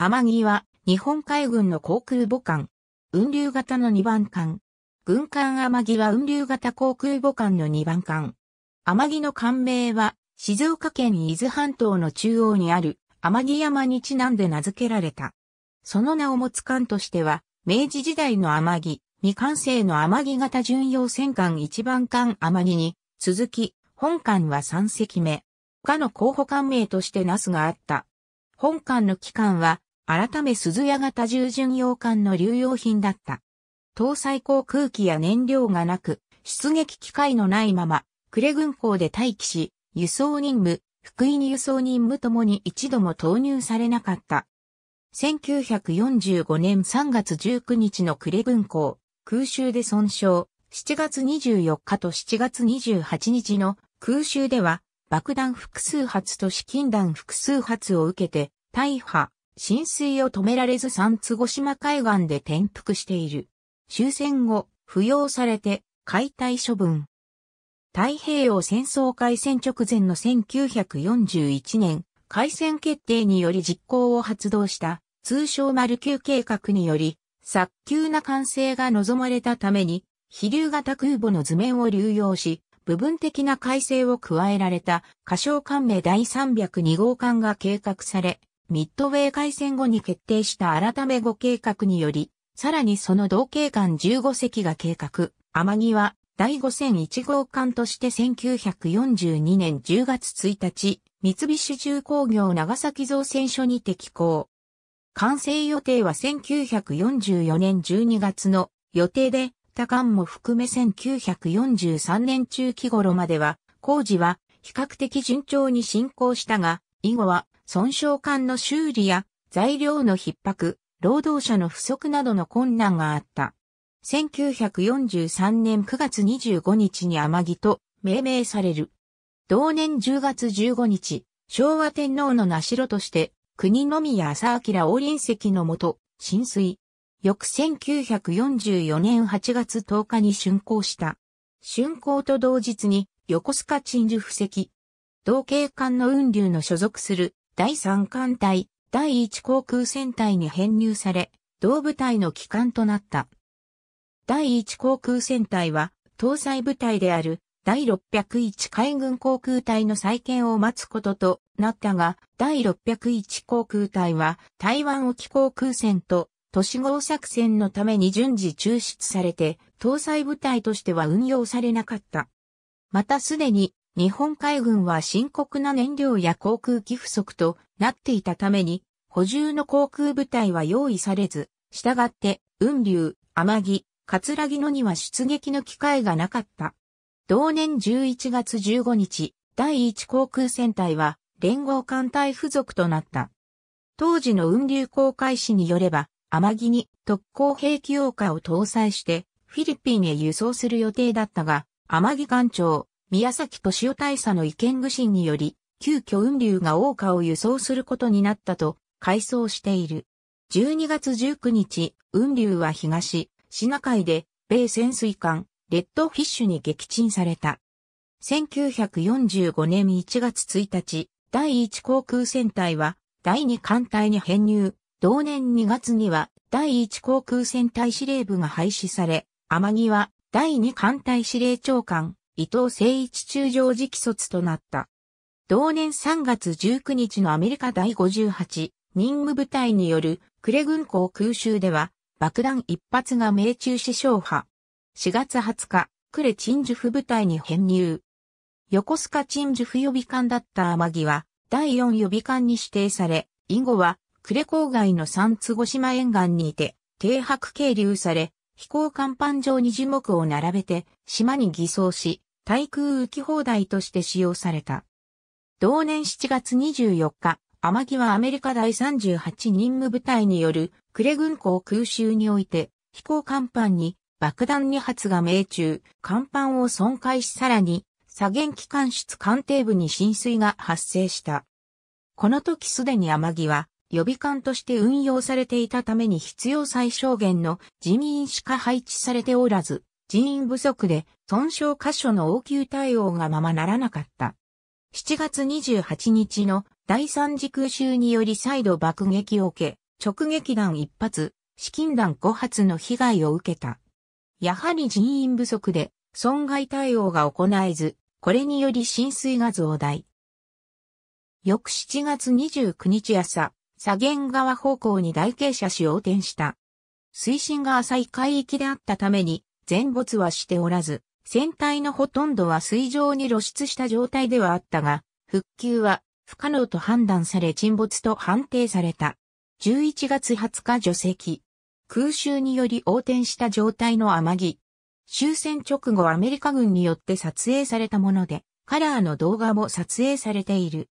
天城は日本海軍の航空母艦。運流型の2番艦。軍艦天城は運流型航空母艦の2番艦。天城の艦名は静岡県伊豆半島の中央にある天城山にちなんで名付けられた。その名を持つ艦としては、明治時代の天城、未完成の天城型巡洋戦艦1番艦天城に、続き、本艦は3隻目。他の候補艦名としてナスがあった。本艦の機関は改め鈴屋型従順洋艦の流用品だった。搭載航空機や燃料がなく、出撃機会のないまま、呉軍港で待機し、輸送任務、福井に輸送任務ともに一度も投入されなかった。1945年3月19日の呉軍港、空襲で損傷、7月24日と7月28日の空襲では、爆弾複数発と資金弾複数発を受けて、大破、浸水を止められず三坪島海岸で転覆している。終戦後、扶養されて解体処分。太平洋戦争開戦直前の1941年、開戦決定により実行を発動した通称丸級計画により、早急な完成が望まれたために、飛流型空母の図面を流用し、部分的な改正を加えられた、仮称艦名第302号艦が計画され、ミッドウェー海戦後に決定した改め後計画により、さらにその同計艦15隻が計画、天際第5001号艦として1942年10月1日、三菱重工業長崎造船所に適行。完成予定は1944年12月の予定で、他艦も含め1943年中期頃までは、工事は比較的順調に進行したが、以後は損傷管の修理や材料の逼迫、労働者の不足などの困難があった。1943年9月25日に天城と命名される。同年10月15日、昭和天皇の名城として、国のや朝明王林石のもと、浸水。翌1944年8月10日に竣工した。竣工と同日に横須賀鎮守布石。同警官の雲流の所属する第3艦隊、第1航空戦隊に編入され、同部隊の機関となった。第1航空戦隊は、搭載部隊である第601海軍航空隊の再建を待つこととなったが、第601航空隊は台湾沖航空戦と都市号作戦のために順次抽出されて、搭載部隊としては運用されなかった。またすでに日本海軍は深刻な燃料や航空機不足となっていたために、補充の航空部隊は用意されず、したがって、雲竜、天城、葛城野には出撃の機会がなかった。同年11月15日、第1航空戦隊は連合艦隊付属となった。当時の雲竜航海士によれば、天城に特攻兵器用化を搭載してフィリピンへ輸送する予定だったが、天城艦長、宮崎敏夫大佐の意見具信により、急遽雲竜が大川を輸送することになったと、回想している。12月19日、雲竜は東、シナ海で、米潜水艦、レッドフィッシュに撃沈された。1945年1月1日、第1航空戦隊は、第2艦隊に編入。同年2月には、第1航空戦隊司令部が廃止され、天城は、第2艦隊司令長官、伊藤誠一中将直卒となった。同年3月19日のアメリカ第58任務部隊によるクレ軍港空襲では爆弾一発が命中し消破。4月20日、クレチン府部隊に編入。横須賀鎮守府予備艦だった天城は第4予備艦に指定され、以後はクレ郊外の三五島沿岸にいて停泊係留され、飛行甲板上に樹木を並べて島に偽装し、対空浮き放題として使用された。同年7月24日、天城はアメリカ第38任務部隊によるクレ軍港空襲において、飛行甲板に爆弾2発が命中、甲板を損壊しさらに、左舷機関室艦艇部に浸水が発生した。この時すでに天城は予備艦として運用されていたために必要最小限の人員しか配置されておらず、人員不足で損傷箇所の応急対応がままならなかった。7月28日の第三次空襲により再度爆撃を受け、直撃弾1発、資金弾5発の被害を受けた。やはり人員不足で損害対応が行えず、これにより浸水が増大。翌7月29日朝、左舷側方向に台形車しを横転した。水深が浅い海域であったために、全没はしておらず、船体のほとんどは水上に露出した状態ではあったが、復旧は不可能と判断され沈没と判定された。11月20日除籍。空襲により横転した状態の天城。終戦直後アメリカ軍によって撮影されたもので、カラーの動画も撮影されている。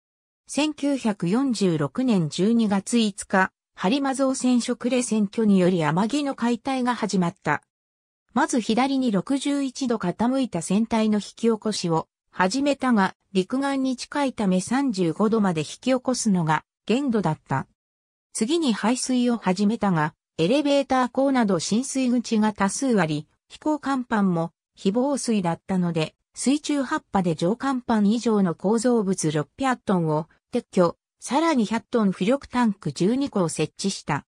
1946年12月5日、播磨造船所呉選挙により天城の解体が始まった。まず左に61度傾いた船体の引き起こしを始めたが、陸岸に近いため35度まで引き起こすのが限度だった。次に排水を始めたが、エレベーター口など浸水口が多数あり、飛行甲板も非防水だったので、水中っ波で上甲板以上の構造物600トンを撤去、さらに100トン浮力タンク12個を設置した。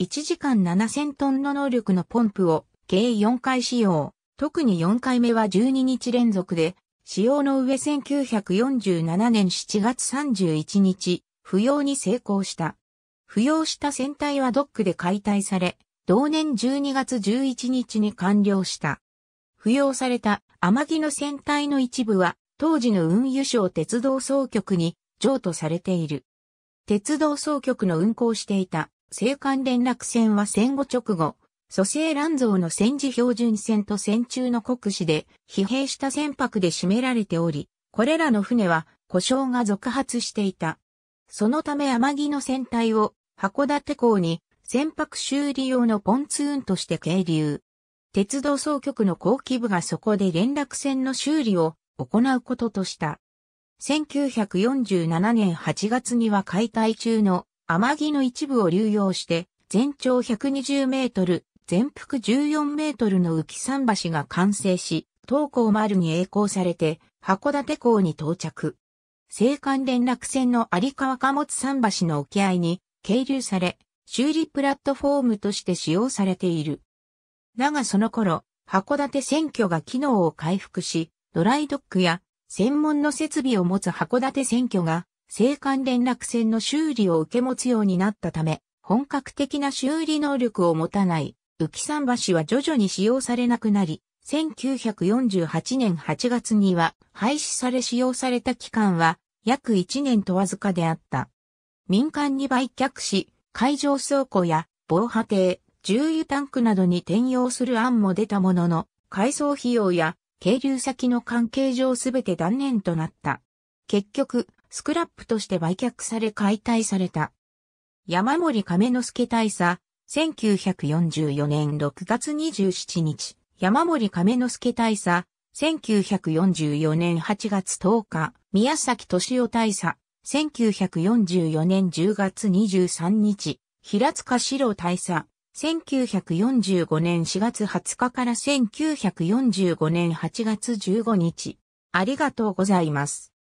1時間7000トンの能力のポンプを計4回使用。特に4回目は12日連続で、使用の上1947年7月31日、不要に成功した。不要した船体はドックで解体され、同年12月11日に完了した。不要された天城の船体の一部は、当時の運輸省鉄道総局に譲渡されている。鉄道総局の運行していた青函連絡船は戦後直後、蘇生乱造の戦時標準船と戦中の国士で疲弊した船舶で占められており、これらの船は故障が続発していた。そのため天城の船体を函館港に船舶修理用のポンツーンとして係留。鉄道総局の後期部がそこで連絡船の修理を行うこととした。1947年8月には解体中の天城の一部を流用して全長120メートル、全幅14メートルの浮き桟橋が完成し、東港丸に栄光されて、函館港に到着。青函連絡船の有川貨物桟橋の沖合に、係留され、修理プラットフォームとして使用されている。だがその頃、函館選挙が機能を回復し、ドライドックや専門の設備を持つ函館選挙が、青函連絡船の修理を受け持つようになったため、本格的な修理能力を持たない浮桟橋は徐々に使用されなくなり、1948年8月には廃止され使用された期間は約1年とわずかであった。民間に売却し、海上倉庫や防波堤、重油タンクなどに転用する案も出たものの、改装費用や係留先の関係上すべて断念となった。結局、スクラップとして売却され解体された。山森亀之助大佐、1944年6月27日、山森亀之助大佐、1944年8月10日、宮崎敏夫大佐、1944年10月23日、平塚史郎大佐、1945年4月20日から1945年8月15日。ありがとうございます。